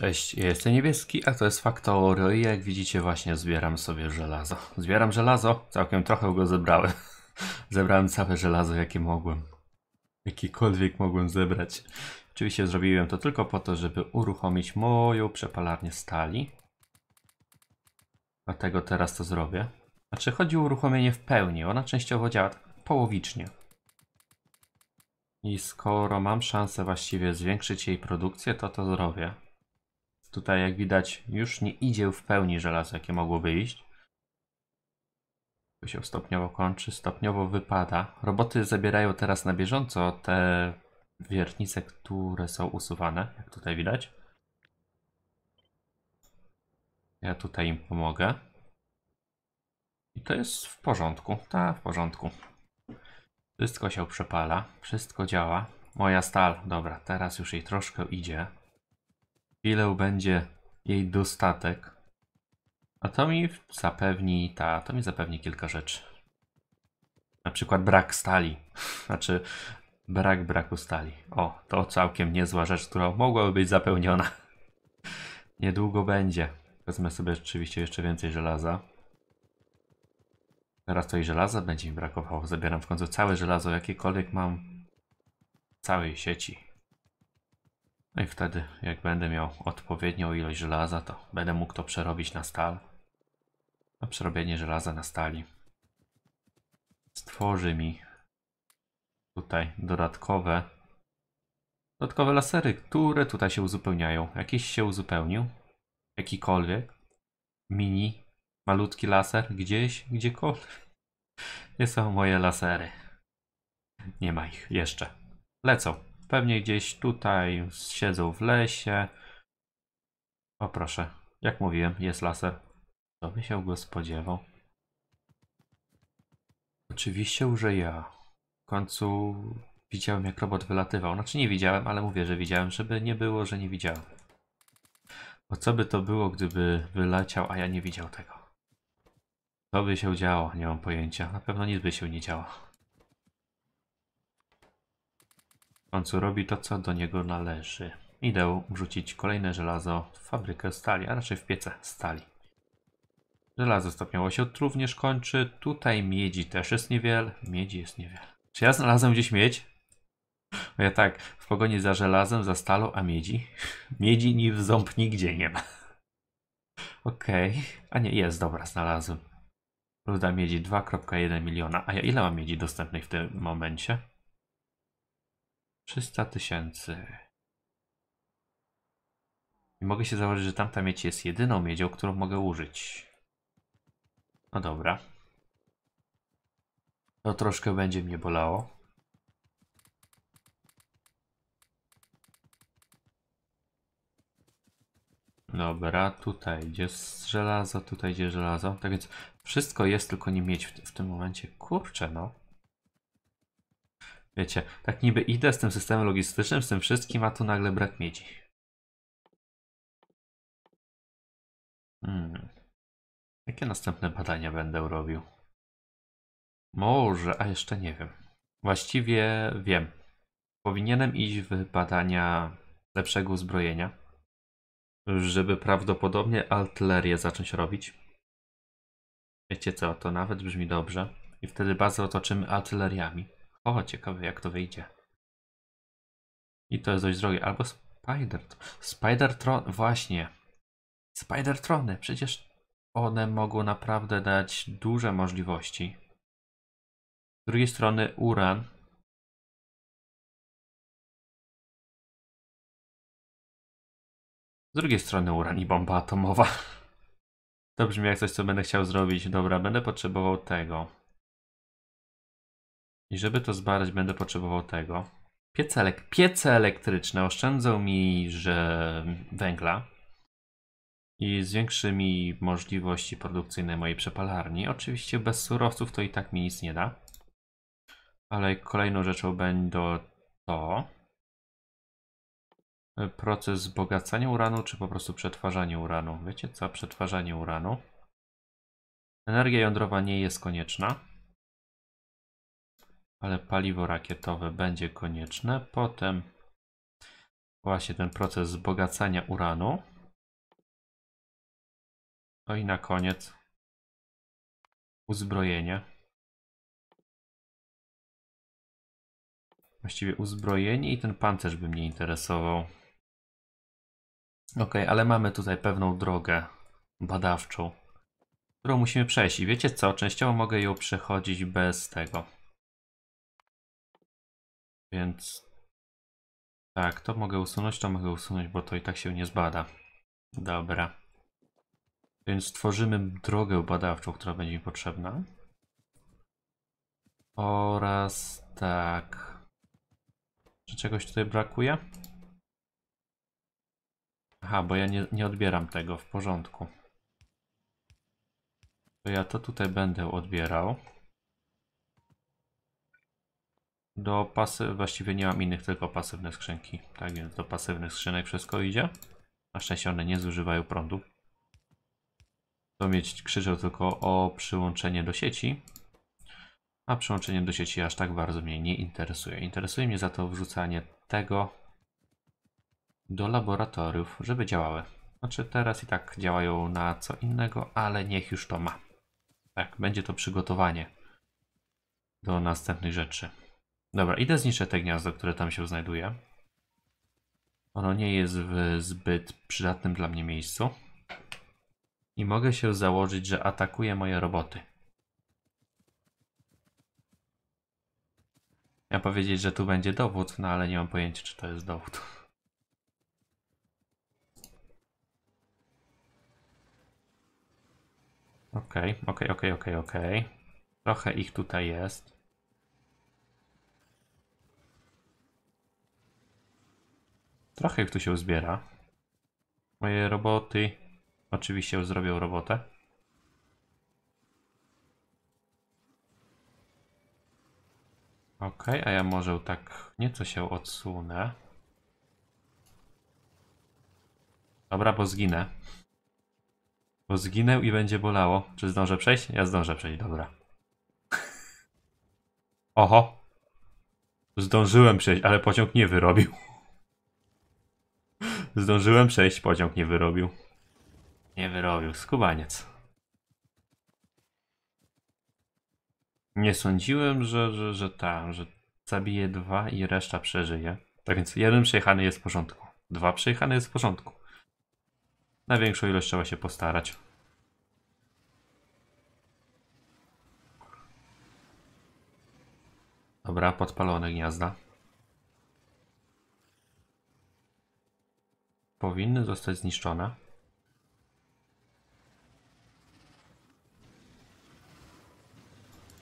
Cześć, ja jestem niebieski, a to jest Factorio i jak widzicie właśnie zbieram sobie żelazo. Zbieram żelazo, całkiem trochę go zebrałem. zebrałem całe żelazo jakie mogłem. Jakiekolwiek mogłem zebrać. Oczywiście zrobiłem to tylko po to, żeby uruchomić moją przepalarnię stali. Dlatego teraz to zrobię. Znaczy chodzi o uruchomienie w pełni, ona częściowo działa tak połowicznie. I skoro mam szansę właściwie zwiększyć jej produkcję, to to zrobię. Tutaj jak widać już nie idzie w pełni żelazo, jakie mogłoby iść. To się stopniowo kończy, stopniowo wypada. Roboty zabierają teraz na bieżąco te wiertnice, które są usuwane, jak tutaj widać. Ja tutaj im pomogę. I to jest w porządku, tak, w porządku. Wszystko się przepala, wszystko działa. Moja stal, dobra, teraz już jej troszkę idzie ile będzie jej dostatek. A to mi zapewni, ta, to mi zapewni kilka rzeczy. Na przykład brak stali. Znaczy, brak braku stali. O, to całkiem niezła rzecz, która mogłaby być zapełniona. Niedługo będzie. Wezmę sobie oczywiście jeszcze więcej żelaza. Teraz to i żelaza będzie mi brakowało. Zabieram w końcu całe żelazo, jakiekolwiek mam w całej sieci. No i wtedy, jak będę miał odpowiednią ilość żelaza, to będę mógł to przerobić na stal. A przerobienie żelaza na stali stworzy mi tutaj dodatkowe dodatkowe lasery, które tutaj się uzupełniają. Jakiś się uzupełnił, jakikolwiek, mini, malutki laser, gdzieś, gdziekolwiek. Nie są moje lasery. Nie ma ich jeszcze. Lecą. Pewnie gdzieś tutaj siedzą w lesie. O proszę, jak mówiłem, jest laser. To by się go spodziewał. Oczywiście, że ja. W końcu widziałem, jak robot wylatywał. Znaczy nie widziałem, ale mówię, że widziałem, żeby nie było, że nie widziałem. Bo co by to było, gdyby wyleciał, a ja nie widział tego? Co by się działo? Nie mam pojęcia. Na pewno nic by się nie działo. W końcu robi to, co do niego należy. Idę wrzucić kolejne żelazo w fabrykę stali, a raczej w piece stali. Żelazo stopniowo się również kończy. Tutaj miedzi też jest niewiele. Miedzi jest niewiele. Czy ja znalazłem gdzieś miedź? Bo ja tak, w pogoni za żelazem, za stalą, a miedzi? Miedzi ni w ząb nigdzie nie ma. Okej. Okay. A nie, jest, dobra, znalazłem. Ruda miedzi 2,1 miliona. A ja ile mam miedzi dostępnej w tym momencie? 300 tysięcy. I mogę się założyć, że tamta miedź jest jedyną miedzią, którą mogę użyć. No dobra. No troszkę będzie mnie bolało. Dobra, tutaj idzie żelazo, tutaj idzie żelazo. Tak więc wszystko jest, tylko nie mieć w, w tym momencie. Kurczę, no. Wiecie, tak niby idę z tym systemem logistycznym, z tym wszystkim, a tu nagle brak miedzi. Hmm. Jakie następne badania będę robił? Może, a jeszcze nie wiem. Właściwie wiem. Powinienem iść w badania lepszego uzbrojenia, żeby prawdopodobnie artylerię zacząć robić. Wiecie co, to nawet brzmi dobrze. I wtedy bazę otoczymy artyleriami. O, ciekawe jak to wyjdzie. I to jest dość drogie. Albo Spider... Spider-Tron... Właśnie. Spider-Trony. Przecież one mogą naprawdę dać duże możliwości. Z drugiej strony uran. Z drugiej strony uran i bomba atomowa. To brzmi jak coś, co będę chciał zrobić. Dobra, będę potrzebował tego. I żeby to zbadać, będę potrzebował tego. Piecelek. Piece elektryczne oszczędzą mi że węgla i zwiększy mi możliwości produkcyjne mojej przepalarni. Oczywiście bez surowców to i tak mi nic nie da. Ale kolejną rzeczą będzie to proces wzbogacania uranu, czy po prostu przetwarzanie uranu. Wiecie co? Przetwarzanie uranu. Energia jądrowa nie jest konieczna ale paliwo rakietowe będzie konieczne. Potem właśnie ten proces wzbogacania uranu. No i na koniec uzbrojenie. Właściwie uzbrojenie i ten pancerz by mnie interesował. Ok, ale mamy tutaj pewną drogę badawczą, którą musimy przejść. I wiecie co? Częściowo mogę ją przechodzić bez tego więc tak, to mogę usunąć, to mogę usunąć, bo to i tak się nie zbada. Dobra. Więc tworzymy drogę badawczą, która będzie mi potrzebna. Oraz tak. Czy czegoś tutaj brakuje? Aha, bo ja nie, nie odbieram tego, w porządku. To ja to tutaj będę odbierał. Do pasy właściwie nie mam innych, tylko pasywne skrzynki. Tak więc do pasywnych skrzynek wszystko idzie. Na szczęście one nie zużywają prądu. To mieć krzyczał tylko o przyłączenie do sieci. A przyłączenie do sieci aż tak bardzo mnie nie interesuje. Interesuje mnie za to wrzucanie tego do laboratoriów, żeby działały. Znaczy teraz i tak działają na co innego, ale niech już to ma. Tak, będzie to przygotowanie do następnych rzeczy. Dobra, idę zniszczę te gniazdo, które tam się znajduje. Ono nie jest w zbyt przydatnym dla mnie miejscu. I mogę się założyć, że atakuje moje roboty. Ja powiedzieć, że tu będzie dowód, no ale nie mam pojęcia, czy to jest dowód. Okej, okej, okej, okej, okej. Trochę ich tutaj jest. Trochę ich tu się uzbiera. Moje roboty oczywiście zrobią robotę. Ok, a ja może tak nieco się odsunę. Dobra, bo zginę. Bo zginę i będzie bolało. Czy zdążę przejść? Ja zdążę przejść, dobra. Oho. Zdążyłem przejść, ale pociąg nie wyrobił. Zdążyłem przejść, pociąg nie wyrobił. Nie wyrobił, skubaniec. Nie sądziłem, że, że, że tam, że zabije dwa i reszta przeżyje. Tak więc jeden przejechany jest w porządku. Dwa przejechane jest w porządku. Na większą ilość trzeba się postarać. Dobra, podpalone gniazda. powinny zostać zniszczone.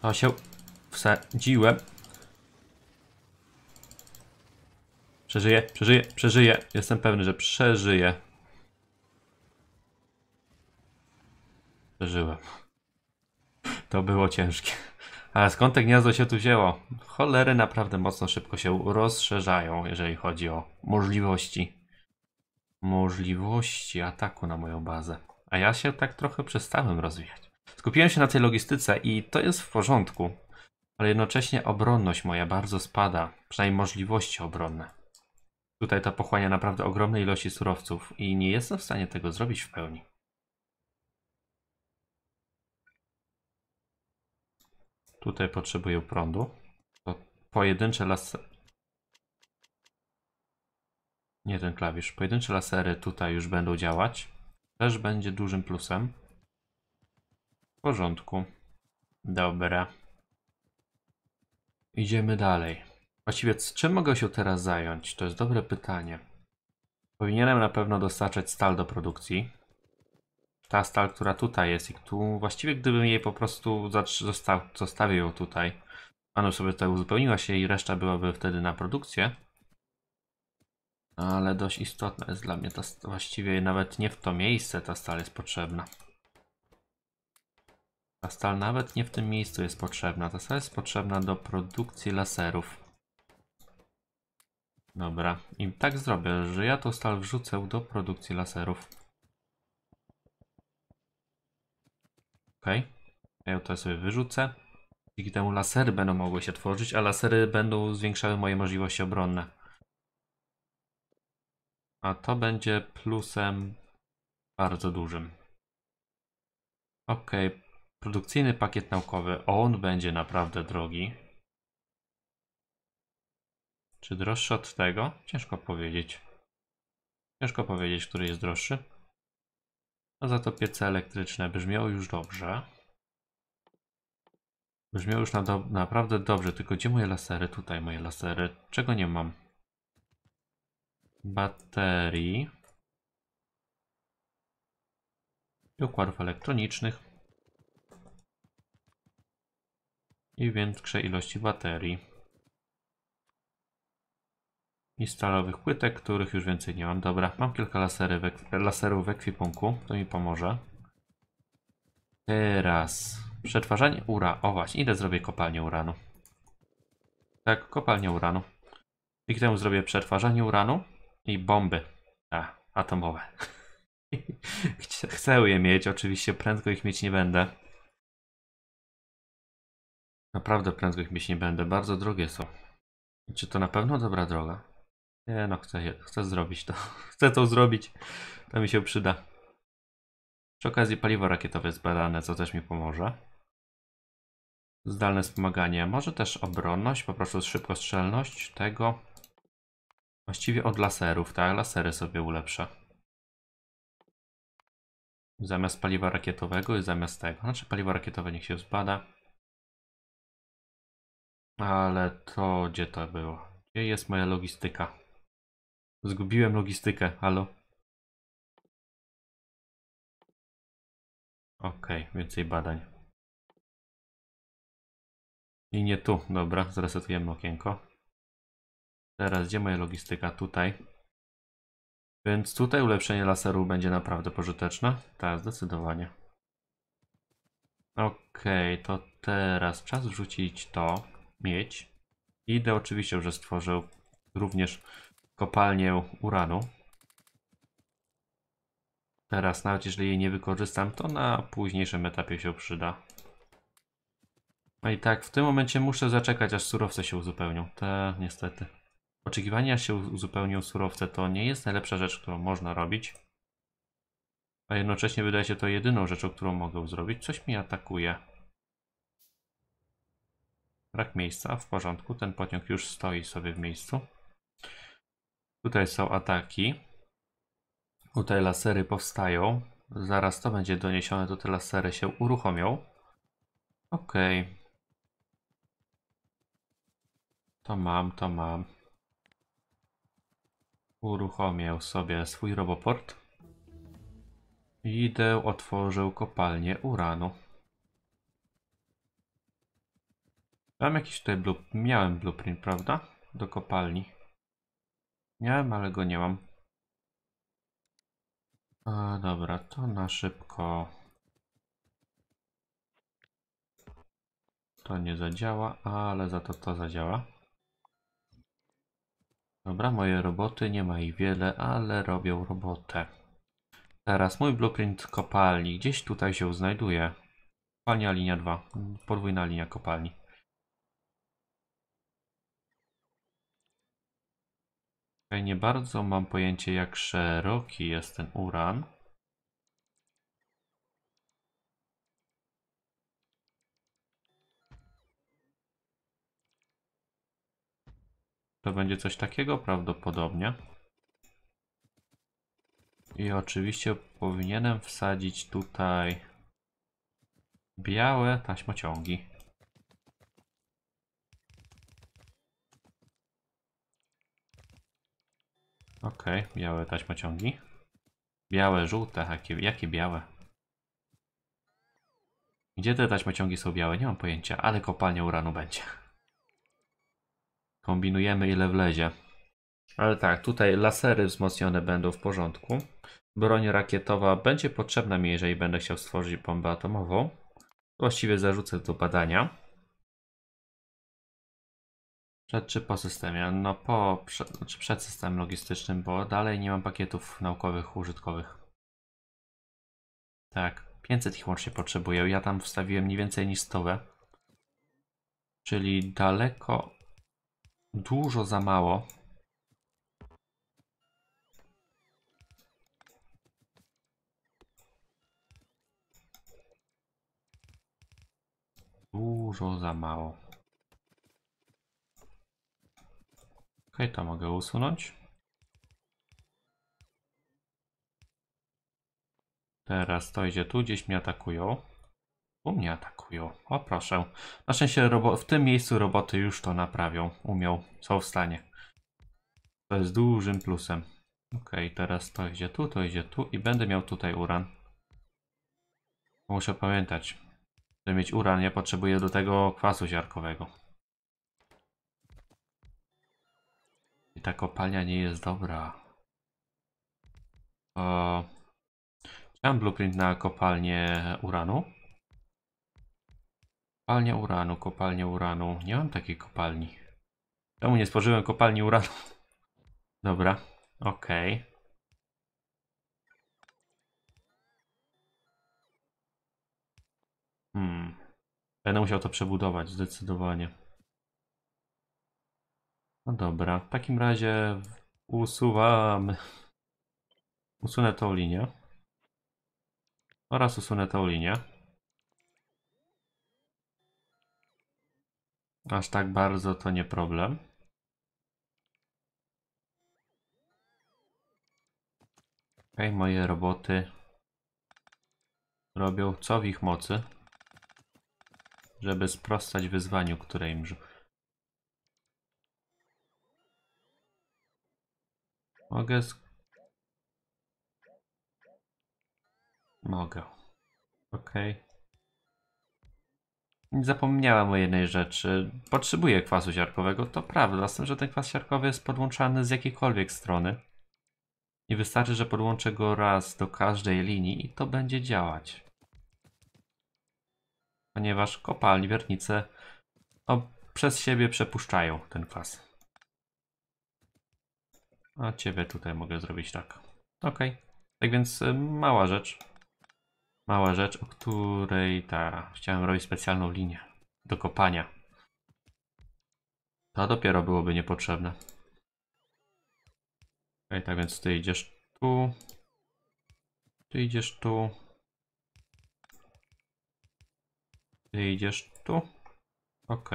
To się wsadziłem. Przeżyję, przeżyję, przeżyję. Jestem pewny, że przeżyję. Przeżyłem. To było ciężkie. Ale skąd te gniazdo się tu wzięło? Cholery naprawdę mocno szybko się rozszerzają, jeżeli chodzi o możliwości możliwości ataku na moją bazę. A ja się tak trochę przestałem rozwijać. Skupiłem się na tej logistyce i to jest w porządku, ale jednocześnie obronność moja bardzo spada, przynajmniej możliwości obronne. Tutaj to pochłania naprawdę ogromne ilości surowców i nie jestem w stanie tego zrobić w pełni. Tutaj potrzebuję prądu. To pojedyncze las nie ten klawisz. Pojedyncze lasery tutaj już będą działać. Też będzie dużym plusem. W porządku. Dobra. Idziemy dalej. Właściwie czym mogę się teraz zająć? To jest dobre pytanie. Powinienem na pewno dostarczać stal do produkcji. Ta stal, która tutaj jest i tu właściwie gdybym jej po prostu zostawił ją tutaj, ona sobie tutaj uzupełniła się i reszta byłaby wtedy na produkcję, no, ale dość istotna jest dla mnie ta właściwie nawet nie w to miejsce ta stal jest potrzebna. Ta stal nawet nie w tym miejscu jest potrzebna. Ta stal jest potrzebna do produkcji laserów. Dobra, i tak zrobię, że ja tą stal wrzucę do produkcji laserów. Ok, okay. ja to sobie wyrzucę. Dzięki temu lasery będą mogły się tworzyć, a lasery będą zwiększały moje możliwości obronne. A to będzie plusem bardzo dużym. Ok, produkcyjny pakiet naukowy. On będzie naprawdę drogi. Czy droższy od tego? Ciężko powiedzieć. Ciężko powiedzieć, który jest droższy. A no za to piece elektryczne brzmiały już dobrze. Brzmiały już na do naprawdę dobrze, tylko gdzie moje lasery? Tutaj moje lasery. Czego nie mam? baterii i układów elektronicznych i większej ilości baterii i stalowych płytek, których już więcej nie mam. Dobra, mam kilka laserów w, ekwipunku, to mi pomoże. Teraz przetwarzanie ura. O właśnie, idę zrobię kopalnię uranu. Tak, kopalnię uranu. I temu zrobię przetwarzanie uranu i bomby. A, atomowe. Chcę je mieć, oczywiście prędko ich mieć nie będę. Naprawdę prędko ich mieć nie będę, bardzo drogie są. Czy to na pewno dobra droga? Nie no, chcę, chcę zrobić to. Chcę to zrobić. To mi się przyda. Przy okazji paliwo rakietowe zbadane, co też mi pomoże. Zdalne wspomaganie. Może też obronność, po prostu szybkostrzelność tego. Właściwie od laserów, tak? Lasery sobie ulepszę. Zamiast paliwa rakietowego i zamiast tego. Znaczy paliwo rakietowe niech się zbada. Ale to gdzie to było? Gdzie jest moja logistyka? Zgubiłem logistykę, halo? Okej, okay, więcej badań. I nie tu, dobra, zresetujemy okienko. Teraz, gdzie moja logistyka? Tutaj. Więc tutaj ulepszenie laseru będzie naprawdę pożyteczne. Tak, zdecydowanie. Okej, okay, to teraz czas wrzucić to, mieć. Idę oczywiście, że stworzył również kopalnię uranu. Teraz, nawet jeżeli jej nie wykorzystam, to na późniejszym etapie się przyda. No i tak, w tym momencie muszę zaczekać, aż surowce się uzupełnią. Te, niestety. Oczekiwania się uzupełnią surowce to nie jest najlepsza rzecz, którą można robić. A jednocześnie wydaje się to jedyną rzeczą, którą mogę zrobić. Coś mi atakuje. Brak miejsca, w porządku, ten pociąg już stoi sobie w miejscu. Tutaj są ataki. Tutaj lasery powstają. Zaraz to będzie doniesione, to te lasery się uruchomią. Okej. Okay. To mam, to mam. Uruchomię sobie swój roboport. Idę, otworzył kopalnię uranu. Mam jakiś tutaj blueprint, miałem blueprint, prawda? Do kopalni. Miałem, ale go nie mam. A, dobra, to na szybko. To nie zadziała, ale za to to zadziała. Dobra, moje roboty, nie ma ich wiele, ale robią robotę. Teraz mój blueprint kopalni. Gdzieś tutaj się znajduje. Kopalnia linia 2. Podwójna linia kopalni. nie bardzo mam pojęcie jak szeroki jest ten uran. To będzie coś takiego prawdopodobnie. I oczywiście powinienem wsadzić tutaj białe taśmociągi. Ok, białe taśmociągi. Białe, żółte, jakie, jakie białe? Gdzie te taśmociągi są białe? Nie mam pojęcia, ale kopalnia uranu będzie. Kombinujemy ile wlezie. Ale tak, tutaj lasery wzmocnione będą w porządku. Broń rakietowa będzie potrzebna mi, jeżeli będę chciał stworzyć bombę atomową. Właściwie zarzucę do badania. Przed czy po systemie? No po, przed, znaczy przed systemem logistycznym, bo dalej nie mam pakietów naukowych, użytkowych. Tak, 500 ich łącznie potrzebuję. Ja tam wstawiłem mniej więcej niż 100. Czyli daleko dużo za mało. Dużo za mało. Ok, to mogę usunąć. Teraz to idzie tu, gdzieś mnie atakują. U mnie atakują. O proszę. Na szczęście w tym miejscu roboty już to naprawią. Umią. Są w stanie. To jest dużym plusem. Ok, teraz to idzie tu, to idzie tu i będę miał tutaj uran. Muszę pamiętać, żeby mieć uran, ja potrzebuję do tego kwasu ziarkowego. I ta kopalnia nie jest dobra. O... Chciałem blueprint na kopalnię uranu. Kopalnia uranu, kopalnia uranu. Nie mam takiej kopalni. Czemu nie spożyłem kopalni uranu? Dobra, okej. Okay. Hmm. Będę musiał to przebudować, zdecydowanie. No dobra, w takim razie usuwam. Usunę tą linię. Oraz usunę tą linię. Aż tak bardzo to nie problem. Ej, moje roboty robią co w ich mocy, żeby sprostać wyzwaniu, które im Mogę. Z... Mogę. Okej. Okay. Zapomniałem o jednej rzeczy. Potrzebuję kwasu siarkowego, to prawda, z tym, że ten kwas siarkowy jest podłączany z jakiejkolwiek strony. I wystarczy, że podłączę go raz do każdej linii i to będzie działać. Ponieważ kopalni, wiertnice o, no, przez siebie przepuszczają ten kwas. A ciebie tutaj mogę zrobić tak. Ok. Tak więc y, mała rzecz. Mała rzecz, o której ta chciałem robić specjalną linię do kopania. To dopiero byłoby niepotrzebne. Ok, no tak więc ty idziesz tu. Ty idziesz tu. Ty idziesz tu. Ok.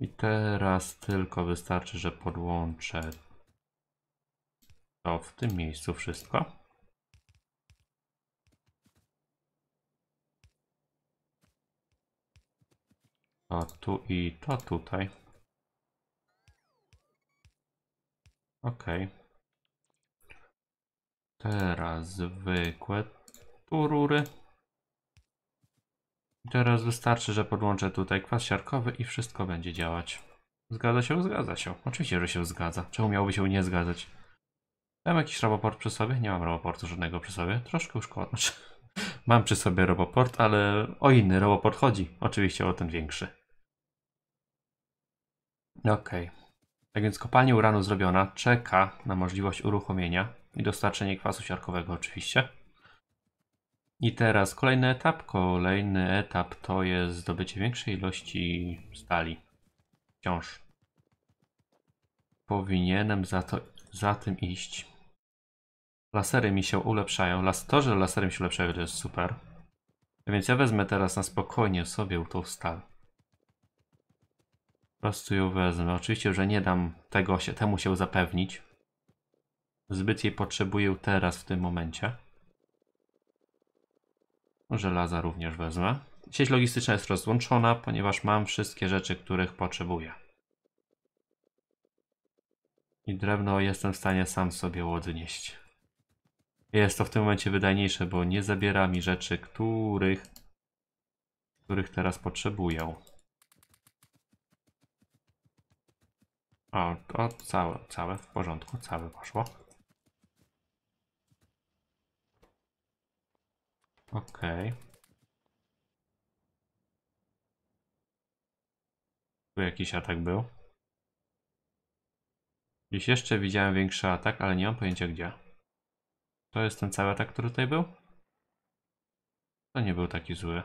I teraz tylko wystarczy, że podłączę to w tym miejscu wszystko. A tu i to tutaj. Ok. Teraz zwykłe turury. Teraz wystarczy, że podłączę tutaj kwas siarkowy i wszystko będzie działać. Zgadza się? Zgadza się. Oczywiście, że się zgadza. Czemu miałoby się nie zgadzać? Mam jakiś roboport przy sobie? Nie mam roboportu żadnego przy sobie. Troszkę już kończę. Mam przy sobie roboport, ale o inny roboport chodzi. Oczywiście o ten większy. Okej. Okay. Tak więc kopalnia uranu zrobiona czeka na możliwość uruchomienia i dostarczenie kwasu siarkowego oczywiście. I teraz kolejny etap. Kolejny etap to jest zdobycie większej ilości stali. Wciąż. Powinienem za, to, za tym iść. Lasery mi się ulepszają. Las, to, że lasery mi się ulepszają to jest super. A więc ja wezmę teraz na spokojnie sobie tą stal. Po prostu ją wezmę. Oczywiście, że nie dam tego się, temu się zapewnić. Zbyt jej potrzebuję teraz, w tym momencie. Żelaza również wezmę. Sieć logistyczna jest rozłączona, ponieważ mam wszystkie rzeczy, których potrzebuję. I drewno jestem w stanie sam sobie odnieść. Jest to w tym momencie wydajniejsze, bo nie zabiera mi rzeczy, których, których teraz potrzebuję. O, a całe, całe w porządku, całe poszło. Okej. Okay. Tu jakiś atak był. Gdzieś jeszcze widziałem większy atak, ale nie mam pojęcia gdzie. To jest ten cały atak, który tutaj był? To nie był taki zły.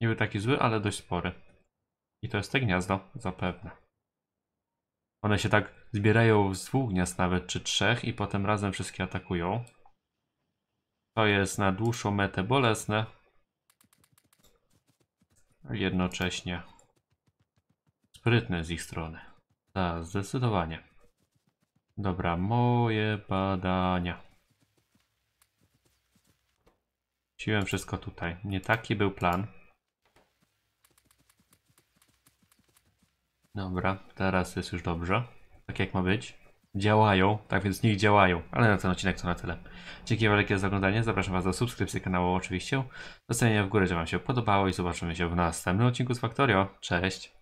Nie był taki zły, ale dość spory. I to jest te gniazdo, zapewne. One się tak zbierają z dwóch gniazd nawet, czy trzech i potem razem wszystkie atakują. To jest na dłuższą metę bolesne. Jednocześnie sprytne z ich strony. Tak, zdecydowanie. Dobra, moje badania. Siłem wszystko tutaj. Nie taki był plan. Dobra, teraz jest już dobrze. Tak jak ma być. Działają, tak więc niech działają. Ale na ten odcinek to na tyle. Dzięki wielkie za oglądanie. Zapraszam Was do subskrypcji kanału oczywiście. Docenienia w górę, że Wam się podobało i zobaczymy się w następnym odcinku z Factorio. Cześć!